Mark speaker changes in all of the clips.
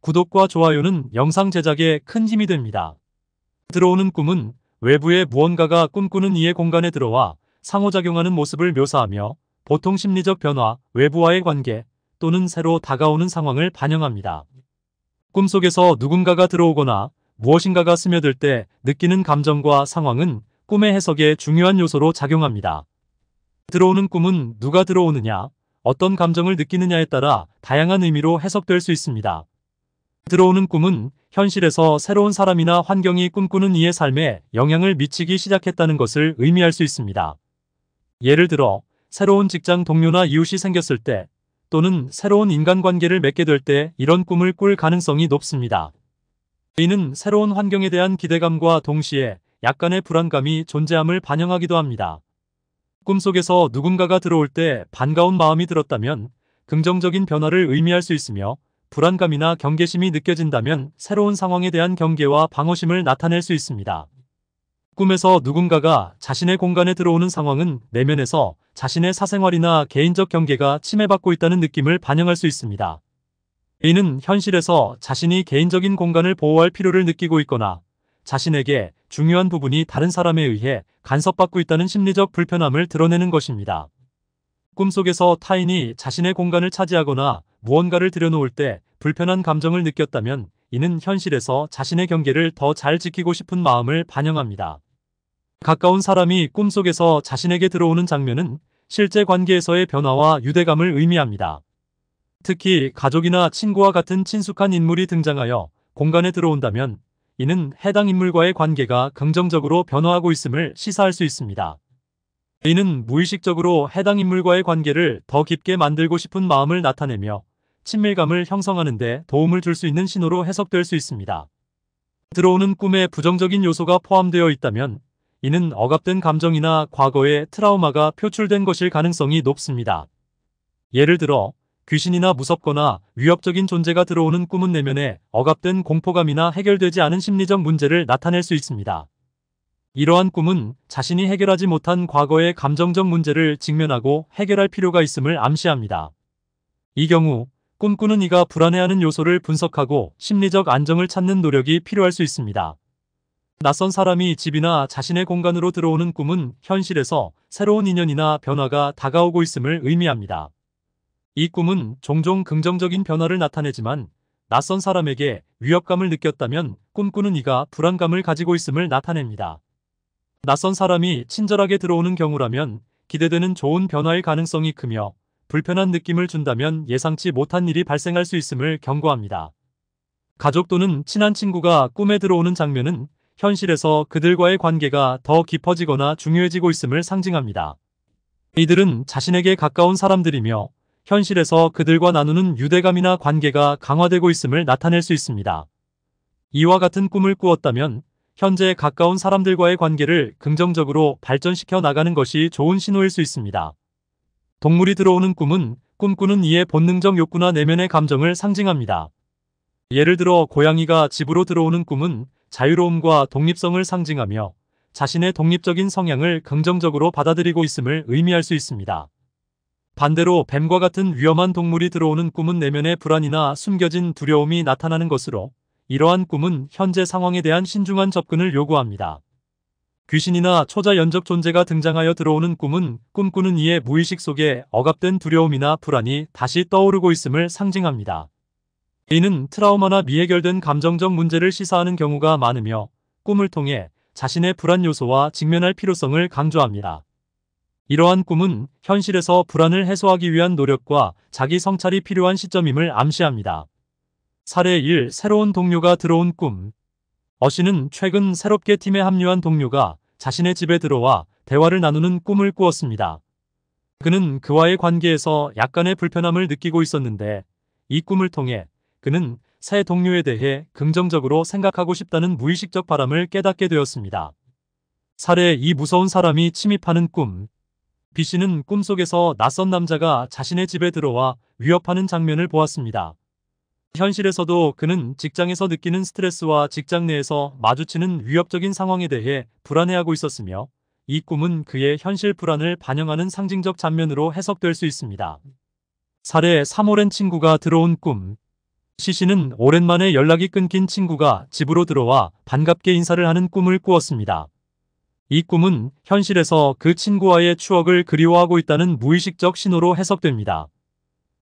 Speaker 1: 구독과 좋아요는 영상 제작에 큰 힘이 됩니다. 들어오는 꿈은 외부의 무언가가 꿈꾸는 이의 공간에 들어와 상호작용하는 모습을 묘사하며 보통 심리적 변화, 외부와의 관계 또는 새로 다가오는 상황을 반영합니다. 꿈속에서 누군가가 들어오거나 무엇인가가 스며들 때 느끼는 감정과 상황은 꿈의 해석에 중요한 요소로 작용합니다. 들어오는 꿈은 누가 들어오느냐, 어떤 감정을 느끼느냐에 따라 다양한 의미로 해석될 수 있습니다. 들어오는 꿈은 현실에서 새로운 사람이나 환경이 꿈꾸는 이의 삶에 영향을 미치기 시작했다는 것을 의미할 수 있습니다. 예를 들어 새로운 직장 동료나 이웃이 생겼을 때 또는 새로운 인간관계를 맺게 될 때 이런 꿈을 꿀 가능성이 높습니다. 이는 새로운 환경에 대한 기대감과 동시에 약간의 불안감이 존재함을 반영하기도 합니다. 꿈속에서 누군가가 들어올 때 반가운 마음이 들었다면 긍정적인 변화를 의미할 수 있으며 불안감이나 경계심이 느껴진다면 새로운 상황에 대한 경계와 방어심을 나타낼 수 있습니다. 꿈에서 누군가가 자신의 공간에 들어오는 상황은 내면에서 자신의 사생활이나 개인적 경계가 침해받고 있다는 느낌을 반영할 수 있습니다. A는 현실에서 자신이 개인적인 공간을 보호할 필요를 느끼고 있거나 자신에게 중요한 부분이 다른 사람에 의해 간섭받고 있다는 심리적 불편함을 드러내는 것입니다. 꿈속에서 타인이 자신의 공간을 차지하거나 무언가를 들여놓을 때 불편한 감정을 느꼈다면 이는 현실에서 자신의 경계를 더 잘 지키고 싶은 마음을 반영합니다. 가까운 사람이 꿈속에서 자신에게 들어오는 장면은 실제 관계에서의 변화와 유대감을 의미합니다. 특히 가족이나 친구와 같은 친숙한 인물이 등장하여 공간에 들어온다면 이는 해당 인물과의 관계가 긍정적으로 변화하고 있음을 시사할 수 있습니다. 이는 무의식적으로 해당 인물과의 관계를 더 깊게 만들고 싶은 마음을 나타내며 친밀감을 형성하는 데 도움을 줄 수 있는 신호로 해석될 수 있습니다. 들어오는 꿈에 부정적인 요소가 포함되어 있다면 이는 억압된 감정이나 과거의 트라우마가 표출된 것일 가능성이 높습니다. 예를 들어 귀신이나 무섭거나 위협적인 존재가 들어오는 꿈은 내면에 억압된 공포감이나 해결되지 않은 심리적 문제를 나타낼 수 있습니다. 이러한 꿈은 자신이 해결하지 못한 과거의 감정적 문제를 직면하고 해결할 필요가 있음을 암시합니다. 이 경우 꿈꾸는 이가 불안해하는 요소를 분석하고 심리적 안정을 찾는 노력이 필요할 수 있습니다. 낯선 사람이 집이나 자신의 공간으로 들어오는 꿈은 현실에서 새로운 인연이나 변화가 다가오고 있음을 의미합니다. 이 꿈은 종종 긍정적인 변화를 나타내지만 낯선 사람에게 위협감을 느꼈다면 꿈꾸는 이가 불안감을 가지고 있음을 나타냅니다. 낯선 사람이 친절하게 들어오는 경우라면 기대되는 좋은 변화일 가능성이 크며 불편한 느낌을 준다면 예상치 못한 일이 발생할 수 있음을 경고합니다. 가족 또는 친한 친구가 꿈에 들어오는 장면은 현실에서 그들과의 관계가 더 깊어지거나 중요해지고 있음을 상징합니다. 이들은 자신에게 가까운 사람들이며 현실에서 그들과 나누는 유대감이나 관계가 강화되고 있음을 나타낼 수 있습니다. 이와 같은 꿈을 꾸었다면 현재 가까운 사람들과의 관계를 긍정적으로 발전시켜 나가는 것이 좋은 신호일 수 있습니다. 동물이 들어오는 꿈은 꿈꾸는 이의 본능적 욕구나 내면의 감정을 상징합니다. 예를 들어 고양이가 집으로 들어오는 꿈은 자유로움과 독립성을 상징하며 자신의 독립적인 성향을 긍정적으로 받아들이고 있음을 의미할 수 있습니다. 반대로 뱀과 같은 위험한 동물이 들어오는 꿈은 내면의 불안이나 숨겨진 두려움이 나타나는 것으로 이러한 꿈은 현재 상황에 대한 신중한 접근을 요구합니다. 귀신이나 초자 연적 존재가 등장하여 들어오는 꿈은 꿈꾸는 이의 무의식 속에 억압된 두려움이나 불안이 다시 떠오르고 있음을 상징합니다. 이는 트라우마나 미해결된 감정적 문제를 시사하는 경우가 많으며 꿈을 통해 자신의 불안 요소와 직면할 필요성을 강조합니다. 이러한 꿈은 현실에서 불안을 해소하기 위한 노력과 자기 성찰이 필요한 시점임을 암시합니다. 사례 1. 새로운 동료가 들어온 꿈 어씨는 최근 새롭게 팀에 합류한 동료가 자신의 집에 들어와 대화를 나누는 꿈을 꾸었습니다. 그는 그와의 관계에서 약간의 불편함을 느끼고 있었는데 이 꿈을 통해 그는 새 동료에 대해 긍정적으로 생각하고 싶다는 무의식적 바람을 깨닫게 되었습니다. 사례 이 무서운 사람이 침입하는 꿈 B씨는 꿈속에서 낯선 남자가 자신의 집에 들어와 위협하는 장면을 보았습니다. 현실에서도 그는 직장에서 느끼는 스트레스와 직장 내에서 마주치는 위협적인 상황에 대해 불안해하고 있었으며 이 꿈은 그의 현실 불안을 반영하는 상징적 장면으로 해석될 수 있습니다. 사례 3월엔 친구가 들어온 꿈 시신은 오랜만에 연락이 끊긴 친구가 집으로 들어와 반갑게 인사를 하는 꿈을 꾸었습니다. 이 꿈은 현실에서 그 친구와의 추억을 그리워하고 있다는 무의식적 신호로 해석됩니다.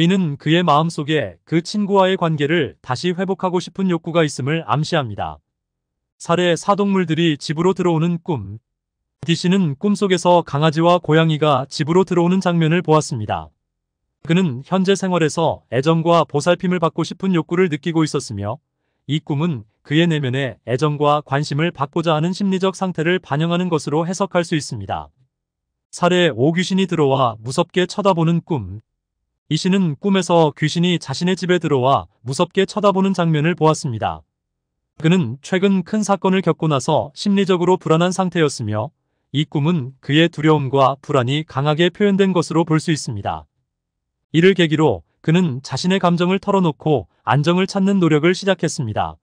Speaker 1: 이는 그의 마음속에 그 친구와의 관계를 다시 회복하고 싶은 욕구가 있음을 암시합니다. 사례 사동물들이 집으로 들어오는 꿈디씨는 꿈속에서 강아지와 고양이가 집으로 들어오는 장면을 보았습니다. 그는 현재 생활에서 애정과 보살핌을 받고 싶은 욕구를 느끼고 있었으며 이 꿈은 그의 내면에 애정과 관심을 받고자 하는 심리적 상태를 반영하는 것으로 해석할 수 있습니다. 사례 오귀신이 들어와 무섭게 쳐다보는 꿈이 씨는 꿈에서 귀신이 자신의 집에 들어와 무섭게 쳐다보는 장면을 보았습니다. 그는 최근 큰 사건을 겪고 나서 심리적으로 불안한 상태였으며 이 꿈은 그의 두려움과 불안이 강하게 표현된 것으로 볼 수 있습니다. 이를 계기로 그는 자신의 감정을 털어놓고 안정을 찾는 노력을 시작했습니다.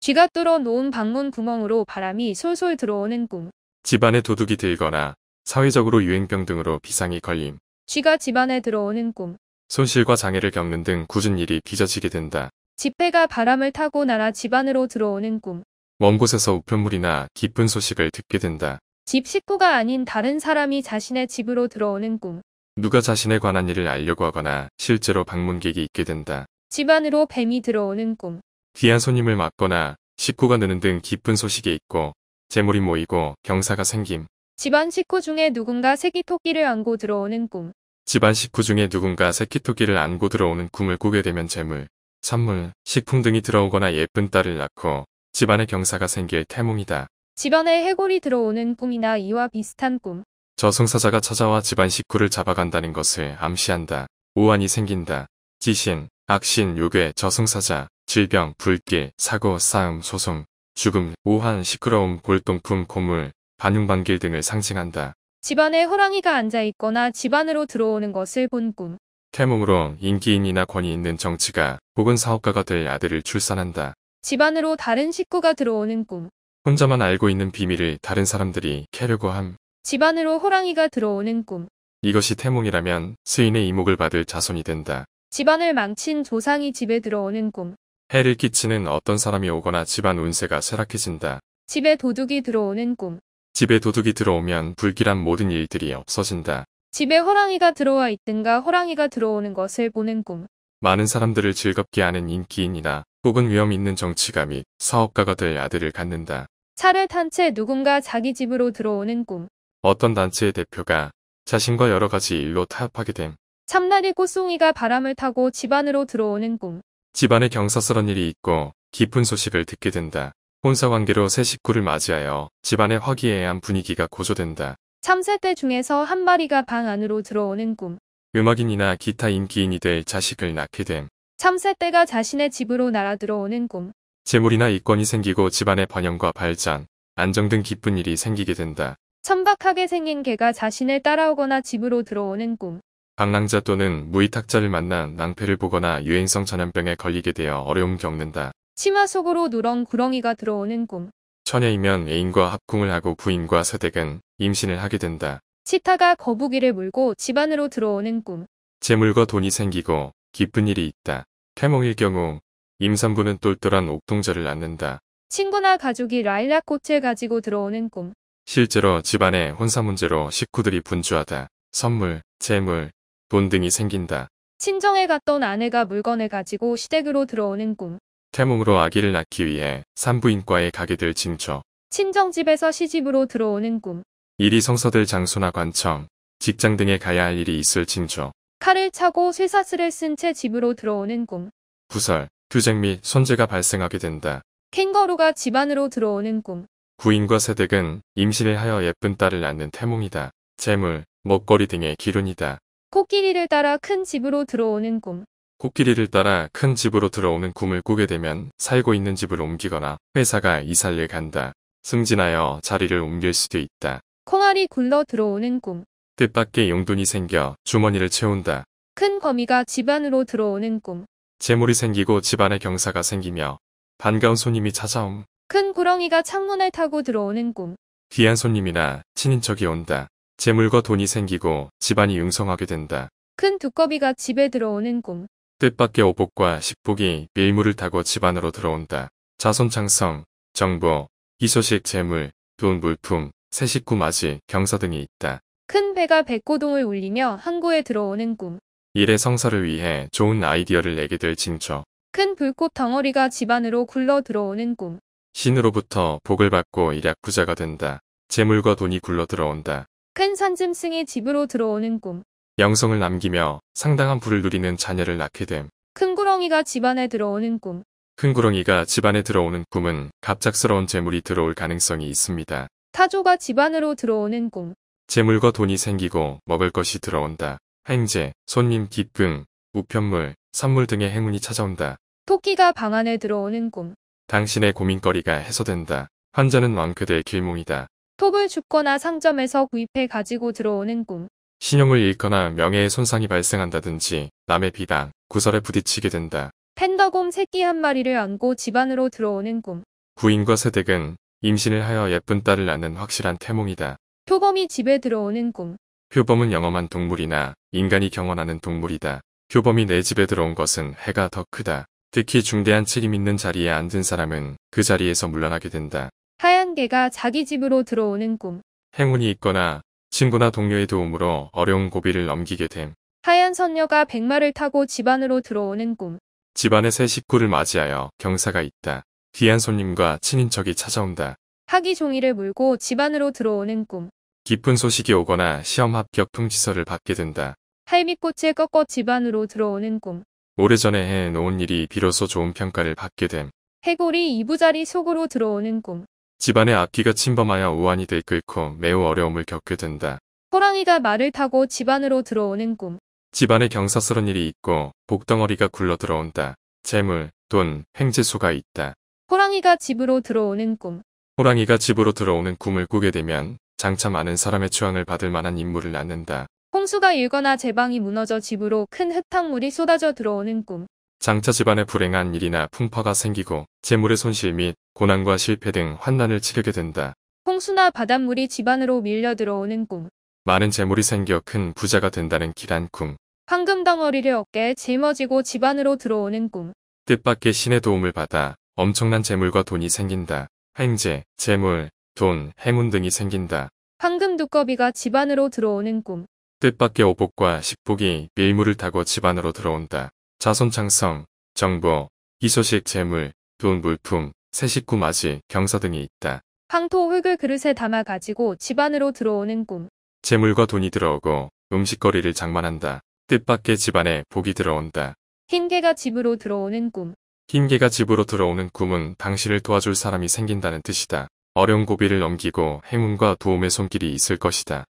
Speaker 2: 쥐가 뚫어 놓은 방문 구멍으로 바람이 솔솔 들어오는 꿈.
Speaker 3: 집안에 도둑이 들거나 사회적으로 유행병 등으로 비상이 걸림.
Speaker 2: 쥐가 집안에 들어오는 꿈.
Speaker 3: 손실과 장애를 겪는 등 굳은 일이 빚어지게 된다.
Speaker 2: 지폐가 바람을 타고 날아 집안으로 들어오는 꿈.
Speaker 3: 먼 곳에서 우편물이나 기쁜 소식을 듣게 된다.
Speaker 2: 집 식구가 아닌 다른 사람이 자신의 집으로 들어오는 꿈.
Speaker 3: 누가 자신에 관한 일을 알려고 하거나 실제로 방문객이 있게 된다.
Speaker 2: 집안으로 뱀이 들어오는 꿈.
Speaker 3: 귀한 손님을 맞거나 식구가 느는 등 기쁜 소식이 있고 재물이 모이고 경사가 생김.
Speaker 2: 집안 식구 중에 누군가 새끼토끼를 안고 들어오는 꿈.
Speaker 3: 집안 식구 중에 누군가 새끼토끼를 안고 들어오는 꿈을 꾸게 되면 재물, 산물, 식품 등이 들어오거나 예쁜 딸을 낳고 집안에 경사가 생길 태몽이다.
Speaker 2: 집안에 해골이 들어오는 꿈이나 이와 비슷한 꿈.
Speaker 3: 저승사자가 찾아와 집안 식구를 잡아간다는 것을 암시한다. 오한이 생긴다. 지신, 악신, 요괴, 저승사자, 질병, 불길, 사고, 싸움, 소송, 죽음, 오한, 시끄러움, 골동품, 고물, 반윤반길 등을 상징한다.
Speaker 2: 집안에 호랑이가 앉아있거나 집안으로 들어오는 것을 본 꿈.
Speaker 3: 태몽으로 인기인이나 권위 있는 정치가 혹은 사업가가 될 아들을 출산한다.
Speaker 2: 집안으로 다른 식구가 들어오는 꿈.
Speaker 3: 혼자만 알고 있는 비밀을 다른 사람들이 캐려고 함.
Speaker 2: 집안으로 호랑이가 들어오는 꿈.
Speaker 3: 이것이 태몽이라면 스인의 이목을 받을 자손이 된다.
Speaker 2: 집안을 망친 조상이 집에 들어오는 꿈.
Speaker 3: 해를 끼치는 어떤 사람이 오거나 집안 운세가 쇠락해진다.
Speaker 2: 집에 도둑이 들어오는 꿈.
Speaker 3: 집에 도둑이 들어오면 불길한 모든 일들이 없어진다.
Speaker 2: 집에 호랑이가 들어와 있든가 호랑이가 들어오는 것을 보는 꿈.
Speaker 3: 많은 사람들을 즐겁게 하는 인기인이나 혹은 위험 있는 정치가 및 사업가가 될 아들을 갖는다.
Speaker 2: 차를 탄 채 누군가 자기 집으로 들어오는 꿈.
Speaker 3: 어떤 단체의 대표가 자신과 여러 가지 일로 타협하게 됨.
Speaker 2: 참나리 꽃송이가 바람을 타고 집안으로 들어오는 꿈.
Speaker 3: 집안에 경사스런 일이 있고 깊은 소식을 듣게 된다. 혼사관계로 새 식구를 맞이하여 집안의 화기애애한 분위기가 고조된다.
Speaker 2: 참새 떼 중에서 한 마리가 방 안으로 들어오는 꿈.
Speaker 3: 음악인이나 기타 인기인이 될 자식을 낳게 됨.
Speaker 2: 참새 떼가 자신의 집으로 날아 들어오는 꿈.
Speaker 3: 재물이나 이권이 생기고 집안의 번영과 발전, 안정 등 기쁜 일이 생기게 된다.
Speaker 2: 천박하게 생긴 개가 자신을 따라오거나 집으로 들어오는 꿈.
Speaker 3: 방랑자 또는 무의탁자를 만나 낭패를 보거나 유행성 전염병에 걸리게 되어 어려움 겪는다.
Speaker 2: 치마 속으로 누런 구렁이가 들어오는 꿈.
Speaker 3: 처녀이면 애인과 합궁을 하고 부인과 서댁은 임신을 하게 된다.
Speaker 2: 치타가 거북이를 물고 집안으로 들어오는 꿈.
Speaker 3: 재물과 돈이 생기고 기쁜 일이 있다. 태몽일 경우 임산부는 똘똘한 옥동자를 낳는다.
Speaker 2: 친구나 가족이 라일락 꽃을 가지고 들어오는 꿈.
Speaker 3: 실제로 집안에 혼사 문제로 식구들이 분주하다. 선물, 재물, 돈 등이 생긴다.
Speaker 2: 친정에 갔던 아내가 물건을 가지고 시댁으로 들어오는 꿈.
Speaker 3: 태몽으로 아기를 낳기 위해 산부인과에 가게 될 징조.
Speaker 2: 친정집에서 시집으로 들어오는 꿈.
Speaker 3: 일이 성서될 장소나 관청, 직장 등에 가야 할 일이 있을 징조.
Speaker 2: 칼을 차고 쇠사슬을 쓴 채 집으로 들어오는 꿈.
Speaker 3: 구설, 투쟁 및 손재가 발생하게 된다.
Speaker 2: 캥거루가 집안으로 들어오는 꿈.
Speaker 3: 구인과 세댁은 임신을 하여 예쁜 딸을 낳는 태몽이다. 재물, 먹거리 등의 기운이다
Speaker 2: 코끼리를 따라 큰 집으로 들어오는 꿈.
Speaker 3: 코끼리를 따라 큰 집으로 들어오는 꿈을 꾸게 되면 살고 있는 집을 옮기거나 회사가 이사를 간다. 승진하여 자리를 옮길 수도 있다.
Speaker 2: 콩알이 굴러 들어오는 꿈.
Speaker 3: 뜻밖의 용돈이 생겨 주머니를 채운다.
Speaker 2: 큰 거미가 집 안으로 들어오는 꿈.
Speaker 3: 재물이 생기고 집안에 경사가 생기며 반가운 손님이 찾아옴.
Speaker 2: 큰 구렁이가 창문을 타고 들어오는 꿈.
Speaker 3: 귀한 손님이나 친인척이 온다. 재물과 돈이 생기고 집안이 융성하게 된다.
Speaker 2: 큰 두꺼비가 집에 들어오는 꿈.
Speaker 3: 뜻밖의 오복과 식복이 밀물을 타고 집안으로 들어온다. 자손 창성, 정보, 희소식 재물, 돈 물품, 새 식구 맞이, 경사 등이 있다.
Speaker 2: 큰 배가 백고동을 울리며 항구에 들어오는 꿈.
Speaker 3: 일의 성사를 위해 좋은 아이디어를 내게 될 징조.
Speaker 2: 큰 불꽃 덩어리가 집안으로 굴러 들어오는 꿈.
Speaker 3: 신으로부터 복을 받고 일약 부자가 된다. 재물과 돈이 굴러 들어온다.
Speaker 2: 큰 산짐승이 집으로 들어오는 꿈.
Speaker 3: 영성을 남기며 상당한 부를 누리는 자녀를 낳게 됨.
Speaker 2: 큰구렁이가 집안에 들어오는 꿈.
Speaker 3: 큰구렁이가 집안에 들어오는 꿈은 갑작스러운 재물이 들어올 가능성이 있습니다.
Speaker 2: 타조가 집안으로 들어오는 꿈.
Speaker 3: 재물과 돈이 생기고 먹을 것이 들어온다. 행제, 손님 기쁨, 우편물, 선물 등의 행운이 찾아온다.
Speaker 2: 토끼가 방 안에 들어오는 꿈.
Speaker 3: 당신의 고민거리가 해소된다. 환자는 왕그대의 길몽이다.
Speaker 2: 톱을 죽거나 상점에서 구입해 가지고 들어오는 꿈.
Speaker 3: 신용을 잃거나 명예의 손상이 발생한다든지 남의 비당 구설에 부딪히게 된다.
Speaker 2: 팬더곰 새끼 한 마리를 안고 집안으로 들어오는 꿈.
Speaker 3: 구인과 새댁은 임신을 하여 예쁜 딸을 낳는 확실한 태몽이다.
Speaker 2: 표범이 집에 들어오는 꿈.
Speaker 3: 표범은 영험한 동물이나 인간이 경원하는 동물이다. 표범이 내 집에 들어온 것은 해가 더 크다. 특히 중대한 책임 있는 자리에 앉은 사람은 그 자리에서 물러나게 된다.
Speaker 2: 하얀 개가 자기 집으로 들어오는 꿈.
Speaker 3: 행운이 있거나 친구나 동료의 도움으로 어려운 고비를 넘기게 됨.
Speaker 2: 하얀 선녀가 백마를 타고 집안으로 들어오는 꿈.
Speaker 3: 집안의 새 식구를 맞이하여 경사가 있다. 귀한 손님과 친인척이 찾아온다.
Speaker 2: 학이 종이를 물고 집안으로 들어오는 꿈.
Speaker 3: 기쁜 소식이 오거나 시험 합격 통지서를 받게 된다.
Speaker 2: 할미꽃을 꺾어 집안으로 들어오는 꿈.
Speaker 3: 오래전에 해놓은 일이 비로소 좋은 평가를 받게 됨.
Speaker 2: 해골이 이부자리 속으로 들어오는 꿈.
Speaker 3: 집안의 악기가 침범하여 우환이 돼 끓고 그 매우 어려움을 겪게 된다.
Speaker 2: 호랑이가 말을 타고 집안으로 들어오는 꿈.
Speaker 3: 집안에 경사스런 일이 있고 복덩어리가 굴러 들어온다. 재물, 돈, 횡재수가 있다.
Speaker 2: 호랑이가 집으로 들어오는 꿈.
Speaker 3: 호랑이가 집으로 들어오는 꿈을 꾸게 되면 장차 많은 사람의 추앙을 받을 만한 인물을 낳는다.
Speaker 2: 홍수가 일거나 제방이 무너져 집으로 큰 흙탕물이 쏟아져 들어오는 꿈.
Speaker 3: 장차 집안에 불행한 일이나 풍파가 생기고 재물의 손실 및 고난과 실패 등 환난을 치르게 된다.
Speaker 2: 홍수나 바닷물이 집안으로 밀려 들어오는 꿈.
Speaker 3: 많은 재물이 생겨 큰 부자가 된다는 길한 꿈.
Speaker 2: 황금 덩어리를 어깨에 짊어지고 집안으로 들어오는 꿈.
Speaker 3: 뜻밖의 신의 도움을 받아 엄청난 재물과 돈이 생긴다. 횡재, 재물, 돈, 행운 등이 생긴다.
Speaker 2: 황금 두꺼비가 집안으로 들어오는 꿈.
Speaker 3: 뜻밖의 오복과 식복이 밀물을 타고 집안으로 들어온다. 자손 창성, 정보, 희소식 재물, 돈 물품, 새 식구 맞이, 경사 등이 있다.
Speaker 2: 황토 흙을 그릇에 담아 가지고 집안으로 들어오는 꿈.
Speaker 3: 재물과 돈이 들어오고 음식거리를 장만한다. 뜻밖의 집안에 복이 들어온다.
Speaker 2: 흰개가 집으로 들어오는 꿈.
Speaker 3: 흰개가 집으로 들어오는 꿈은 당신을 도와줄 사람이 생긴다는 뜻이다. 어려운 고비를 넘기고 행운과 도움의 손길이 있을 것이다.